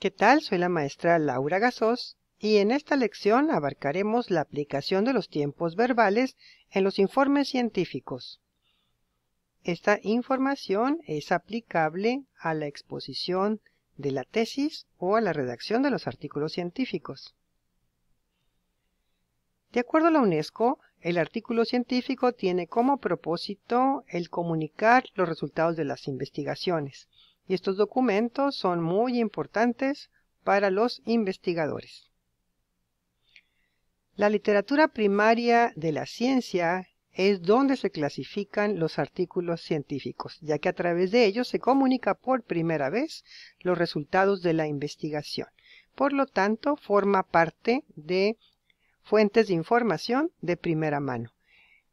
¿Qué tal? Soy la maestra Laura Gasos y en esta lección abarcaremos la aplicación de los tiempos verbales en los informes científicos. Esta información es aplicable a la exposición de la tesis o a la redacción de los artículos científicos. De acuerdo a la UNESCO, el artículo científico tiene como propósito el comunicar los resultados de las investigaciones y estos documentos son muy importantes para los investigadores. La literatura primaria de la ciencia es donde se clasifican los artículos científicos, ya que a través de ellos se comunica por primera vez los resultados de la investigación. Por lo tanto, forma parte de fuentes de información de primera mano.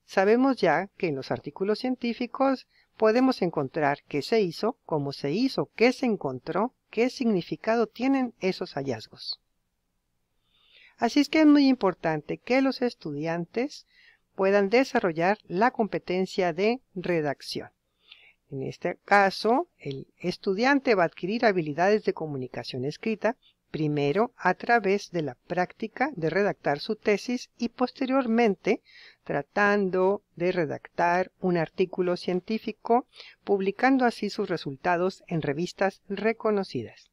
Sabemos ya que en los artículos científicos podemos encontrar qué se hizo, cómo se hizo, qué se encontró, qué significado tienen esos hallazgos. Así es que es muy importante que los estudiantes puedan desarrollar la competencia de redacción. En este caso, el estudiante va a adquirir habilidades de comunicación escrita primero a través de la práctica de redactar su tesis y posteriormente tratando de redactar un artículo científico, publicando así sus resultados en revistas reconocidas.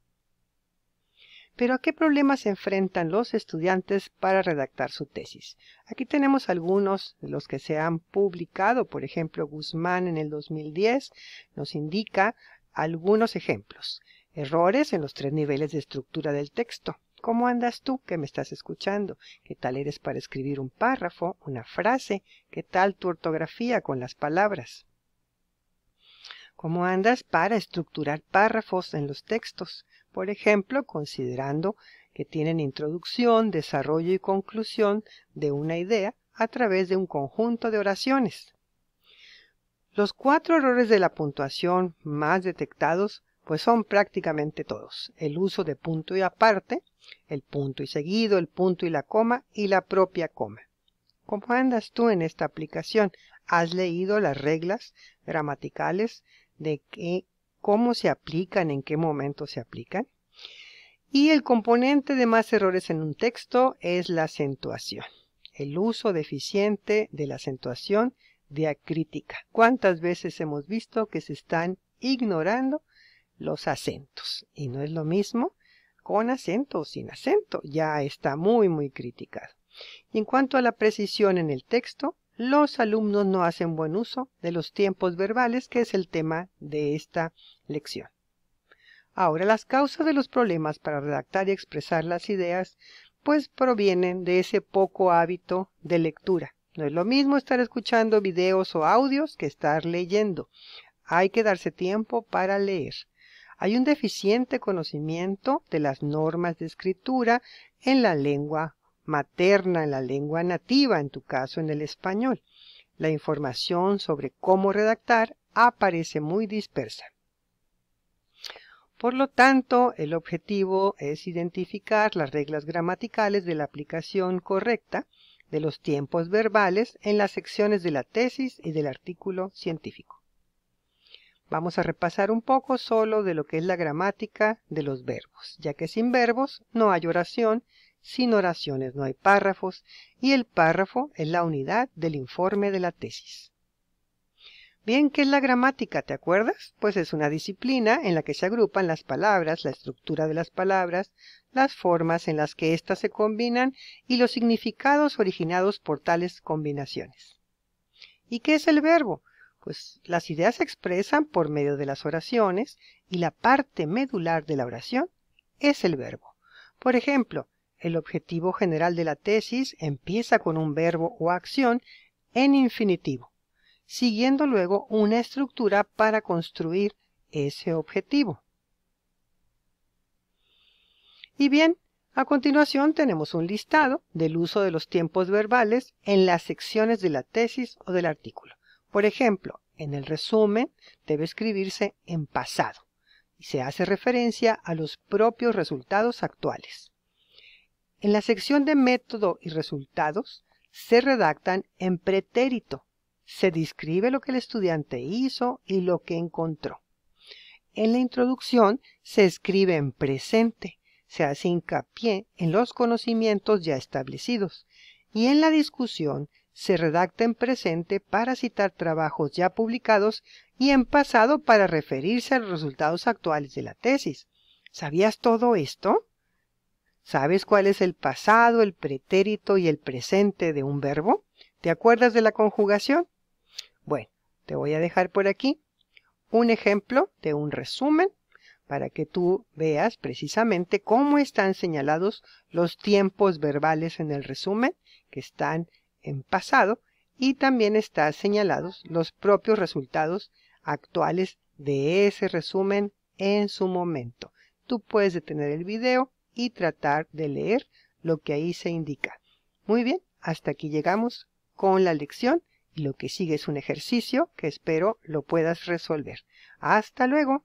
Pero ¿a qué problemas se enfrentan los estudiantes para redactar su tesis? Aquí tenemos algunos de los que se han publicado, por ejemplo, Guzmán en el 2010 nos indica algunos ejemplos errores en los tres niveles de estructura del texto. ¿Cómo andas tú que me estás escuchando? ¿Qué tal eres para escribir un párrafo, una frase? ¿Qué tal tu ortografía con las palabras? ¿Cómo andas para estructurar párrafos en los textos? Por ejemplo, considerando que tienen introducción, desarrollo y conclusión de una idea a través de un conjunto de oraciones. Los cuatro errores de la puntuación más detectados pues son prácticamente todos. El uso de punto y aparte, el punto y seguido, el punto y la coma y la propia coma. ¿Cómo andas tú en esta aplicación? ¿Has leído las reglas gramaticales de qué, cómo se aplican, en qué momento se aplican? Y el componente de más errores en un texto es la acentuación. El uso deficiente de la acentuación diacrítica. ¿Cuántas veces hemos visto que se están ignorando los acentos. Y no es lo mismo con acento o sin acento. Ya está muy, muy criticado. Y en cuanto a la precisión en el texto, los alumnos no hacen buen uso de los tiempos verbales, que es el tema de esta lección. Ahora, las causas de los problemas para redactar y expresar las ideas, pues provienen de ese poco hábito de lectura. No es lo mismo estar escuchando videos o audios que estar leyendo. Hay que darse tiempo para leer. Hay un deficiente conocimiento de las normas de escritura en la lengua materna, en la lengua nativa, en tu caso en el español. La información sobre cómo redactar aparece muy dispersa. Por lo tanto, el objetivo es identificar las reglas gramaticales de la aplicación correcta de los tiempos verbales en las secciones de la tesis y del artículo científico. Vamos a repasar un poco solo de lo que es la gramática de los verbos, ya que sin verbos no hay oración, sin oraciones no hay párrafos, y el párrafo es la unidad del informe de la tesis. Bien, ¿qué es la gramática? ¿Te acuerdas? Pues es una disciplina en la que se agrupan las palabras, la estructura de las palabras, las formas en las que éstas se combinan y los significados originados por tales combinaciones. ¿Y qué es el verbo? pues las ideas se expresan por medio de las oraciones y la parte medular de la oración es el verbo. Por ejemplo, el objetivo general de la tesis empieza con un verbo o acción en infinitivo, siguiendo luego una estructura para construir ese objetivo. Y bien, a continuación tenemos un listado del uso de los tiempos verbales en las secciones de la tesis o del artículo. Por ejemplo, en el resumen debe escribirse en pasado y se hace referencia a los propios resultados actuales. En la sección de método y resultados se redactan en pretérito. Se describe lo que el estudiante hizo y lo que encontró. En la introducción se escribe en presente. Se hace hincapié en los conocimientos ya establecidos. Y en la discusión se redacta en presente para citar trabajos ya publicados y en pasado para referirse a los resultados actuales de la tesis. ¿Sabías todo esto? ¿Sabes cuál es el pasado, el pretérito y el presente de un verbo? ¿Te acuerdas de la conjugación? Bueno, te voy a dejar por aquí un ejemplo de un resumen para que tú veas precisamente cómo están señalados los tiempos verbales en el resumen que están en pasado y también están señalados los propios resultados actuales de ese resumen en su momento. Tú puedes detener el video y tratar de leer lo que ahí se indica. Muy bien, hasta aquí llegamos con la lección y lo que sigue es un ejercicio que espero lo puedas resolver. Hasta luego.